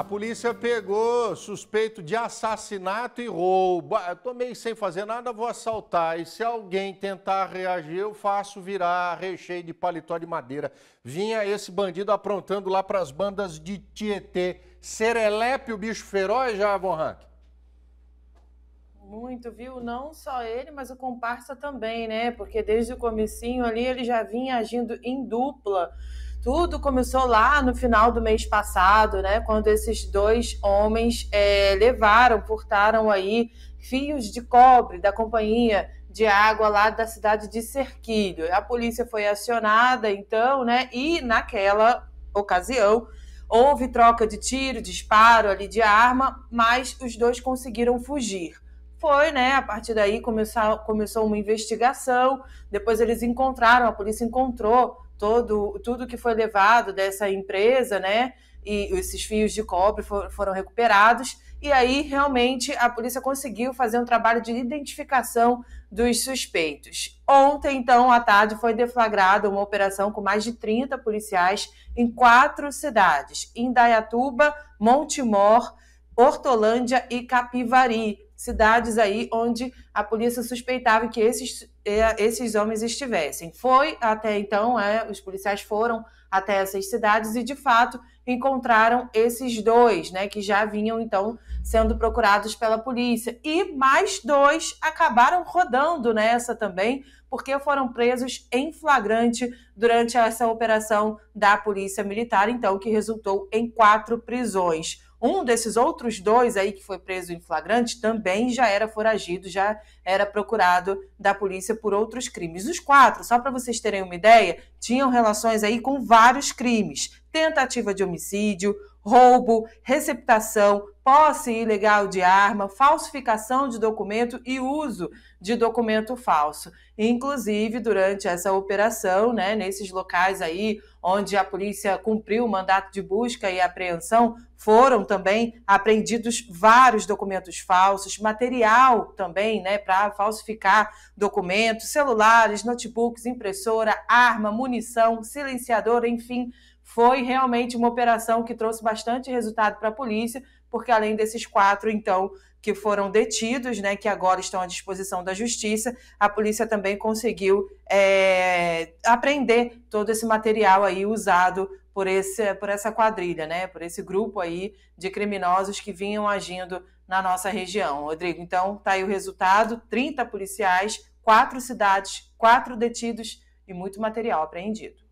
A polícia pegou suspeito de assassinato e roubo. Ah, eu tomei meio sem fazer nada, vou assaltar. E se alguém tentar reagir, eu faço virar recheio de paletó de madeira. Vinha esse bandido aprontando lá para as bandas de Tietê. Serelepe, o bicho feroz, já, Von Muito, viu? Não só ele, mas o comparsa também, né? Porque desde o comecinho ali ele já vinha agindo em dupla. Tudo começou lá no final do mês passado, né? Quando esses dois homens é, levaram, portaram aí fios de cobre da companhia de água lá da cidade de Cerquilho. A polícia foi acionada, então, né? E naquela ocasião houve troca de tiro, disparo ali de arma, mas os dois conseguiram fugir foi, né? A partir daí começou, começou uma investigação. Depois eles encontraram, a polícia encontrou todo tudo que foi levado dessa empresa, né? E esses fios de cobre foram recuperados. E aí realmente a polícia conseguiu fazer um trabalho de identificação dos suspeitos. Ontem, então, à tarde, foi deflagrada uma operação com mais de 30 policiais em quatro cidades: Indaiatuba, Montemor. Hortolândia e Capivari, cidades aí onde a polícia suspeitava que esses, é, esses homens estivessem. Foi até então, é, os policiais foram até essas cidades e de fato encontraram esses dois, né, que já vinham então sendo procurados pela polícia. E mais dois acabaram rodando nessa também, porque foram presos em flagrante durante essa operação da Polícia Militar, então que resultou em quatro prisões. Um desses outros dois aí que foi preso em flagrante também já era foragido, já era procurado da polícia por outros crimes. Os quatro, só para vocês terem uma ideia, tinham relações aí com vários crimes: tentativa de homicídio, roubo, receptação, posse ilegal de arma, falsificação de documento e uso de documento falso. Inclusive, durante essa operação, né, nesses locais aí onde a polícia cumpriu o mandato de busca e apreensão, foram também apreendidos vários documentos falsos, material também, né, para falsificar documentos, celulares, notebooks, impressora, arma, munição, silenciador, enfim, foi realmente uma operação que trouxe bastante resultado para a polícia, porque além desses quatro, então, que foram detidos, né, que agora estão à disposição da justiça, a polícia também conseguiu é, apreender todo esse material aí usado por, esse, por essa quadrilha, né, por esse grupo aí de criminosos que vinham agindo na nossa região. Rodrigo, então, tá aí o resultado: 30 policiais, quatro cidades, quatro detidos e muito material apreendido.